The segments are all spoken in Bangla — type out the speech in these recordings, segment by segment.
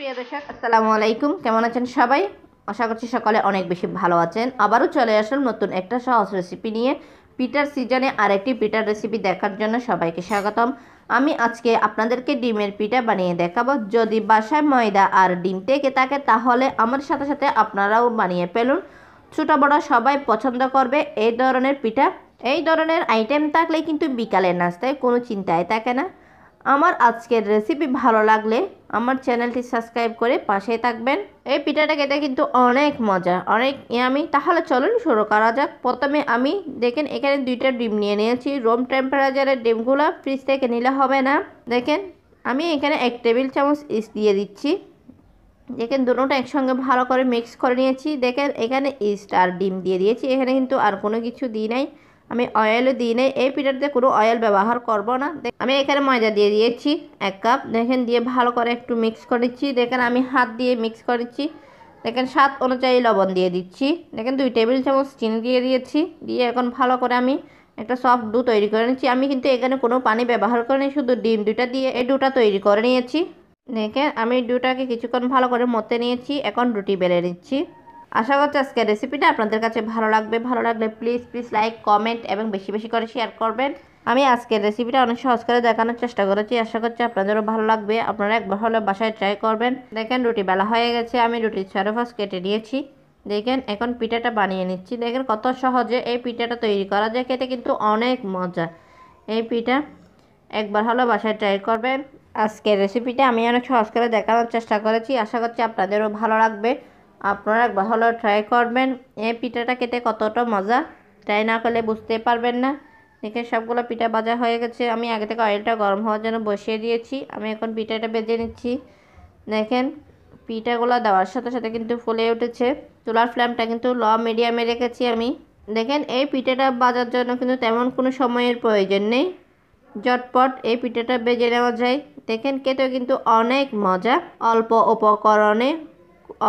প্রিয় দর্শক আসসালামু আলাইকুম কেমন আছেন সবাই আশা করছি সকালে অনেক বেশি ভালো আছেন আবারও চলে আসলাম নতুন একটা সহজ রেসিপি নিয়ে পিটার সিজনে আরেকটি পিটার রেসিপি দেখার জন্য সবাইকে স্বাগতম আমি আজকে আপনাদেরকে ডিমের পিঠা বানিয়ে দেখাবো যদি বাসায় ময়দা আর ডিম থেকে থাকে তাহলে আমার সাথে সাথে আপনারাও বানিয়ে ফেলুন ছোটো বড় সবাই পছন্দ করবে এই ধরনের পিঠা এই ধরনের আইটেম থাকলে কিন্তু বিকালের নাস্তায় কোনো চিন্তায় থাকে না আমার আজকের রেসিপি ভালো লাগলে আমার চ্যানেলটি সাবস্ক্রাইব করে পাশে থাকবেন এই পিঠাটা খেতে কিন্তু অনেক মজা অনেক আমি তাহলে চলুন শুরু করা যাক প্রথমে আমি দেখেন এখানে দুইটা ডিম নিয়ে নিয়েছি রুম টেম্পারেচারের ডিমগুলো ফ্রিজ থেকে নিলে হবে না দেখেন আমি এখানে এক টেবিল চামচ ইস দিয়ে দিচ্ছি দেখেন দুটোটা একসঙ্গে ভালো করে মিক্স করে নিয়েছি দেখেন এখানে ইস্ট আর ডিম দিয়ে দিয়েছি এখানে কিন্তু আর কোনো কিছু দিই নাই আমি অয়েলও দিই নেই এই পিঠাতে কোনো অয়েল ব্যবহার করব না আমি এখানে ময়দা দিয়ে দিয়েছি এক কাপ দেখেন দিয়ে ভালো করে একটু মিক্স করেছি দেখেন আমি হাত দিয়ে মিক্স করেছি দেখেন স্বাদ অনুযায়ী লবণ দিয়ে দিচ্ছি দেখেন দুই টেবিল চামচ চিনি দিয়ে দিয়েছি দিয়ে এখন ভালো করে আমি একটা সফট ডু তৈরি করে নিয়েছি আমি কিন্তু এখানে কোনো পানি ব্যবহার করিনি শুধু ডিম দুটা দিয়ে এই ডুটা তৈরি করে নিয়েছি দেখেন আমি ডুটাকে কিছুক্ষণ ভালো করে মতে নিয়েছি এখন রুটি বেলে নিচ্ছি আশা করছি আজকের রেসিপিটা আপনাদের কাছে ভালো লাগবে ভালো লাগলে প্লিজ প্লিজ লাইক কমেন্ট এবং বেশি বেশি করে শেয়ার করবেন আমি আজকের রেসিপিটা অনেক সহজ করে দেখানোর চেষ্টা করেছি আশা করছি আপনাদেরও ভালো লাগবে আপনারা একবার হলে বাসায় ট্রাই করবেন দেখেন রুটি বেলা হয়ে গেছে আমি রুটির সরফাস কেটে নিয়েছি দেখেন এখন পিঠাটা বানিয়ে নিচ্ছি দেখেন কত সহজে এই পিঠাটা তৈরি করা যায় খেতে কিন্তু অনেক মজা এই পিঠা একবার হলো বাসায় ট্রাই করবেন আজকের রেসিপিটা আমি অনেক সহজ করে দেখানোর চেষ্টা করেছি আশা করছি আপনাদেরও ভালো লাগবে আপনারা ভালো ট্রাই করবেন এই পিঠাটা খেতে কতটা মজা ট্রাই না করলে বুঝতে পারবেন না দেখে সবগুলো পিঠা বাজা হয়ে গেছে আমি আগে থেকে অয়েলটা গরম হওয়ার জন্য বসিয়ে দিয়েছি আমি এখন পিঠাটা বেঁধে নিচ্ছি দেখেন পিঠাগুলো দেওয়ার সাথে সাথে কিন্তু ফুলে উঠেছে চুলার ফ্লেমটা কিন্তু ল মিডিয়ামে রেখেছি আমি দেখেন এই পিঠাটা বাজার জন্য কিন্তু তেমন কোনো সময়ের প্রয়োজন নেই জটপট এই পিঠাটা বেজে নেওয়া যায় দেখেন কেটে কিন্তু অনেক মজা অল্প উপকরণে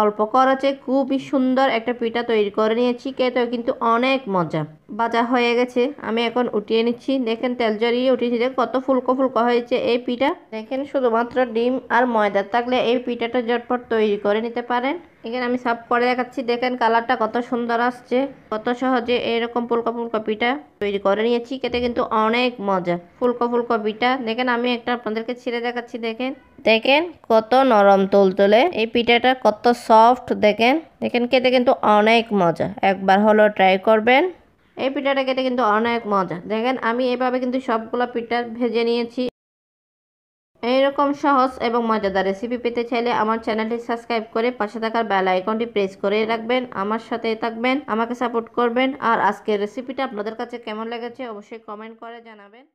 অল্প খরচে খুবই সুন্দর একটা পিঠা তৈরি করে নিয়েছি খেতেও কিন্তু অনেক মজা ভাজা হয়ে গেছে আমি এখন উঠিয়ে নিচ্ছি দেখেন তেল জড়িয়ে উঠিয়েছি দেখ কত ফুলকো ফুলকো হয়েছে এই পিঠা দেখেন শুধুমাত্র ডিম আর ময়দা থাকলে এই পিঠাটা ঝটপট তৈরি করে নিতে পারেন এখানে আমি সাফ করে দেখাচ্ছি দেখেন কালারটা কত সুন্দর আসছে কত সহজে এরকম ফুলকো ফুলকো পিঠা তৈরি করে নিয়েছি খেতে কিন্তু অনেক মজা ফুলকো ফুলকো পিঠা দেখেন আমি একটা আপনাদেরকে ছিঁড়ে দেখাচ্ছি দেখেন দেখেন কত নরম তুলতুলে এই পিঠাটা কত সফট দেখেন দেখেন খেতে কিন্তু অনেক মজা একবার হলো ট্রাই করবেন এই পিঠাটা খেতে কিন্তু অনেক মজা দেখেন আমি এভাবে কিন্তু সবগুলো পিঠা ভেজে নিয়েছি এইরকম সহজ এবং মজাদার রেসিপি পেতে চাইলে আমার চ্যানেলটি সাবস্ক্রাইব করে পাশে থাকার বেল আইকনটি প্রেস করে রাখবেন আমার সাথে থাকবেন আমাকে সাপোর্ট করবেন আর আজকের রেসিপিটা আপনাদের কাছে কেমন লেগেছে অবশ্যই কমেন্ট করে জানাবেন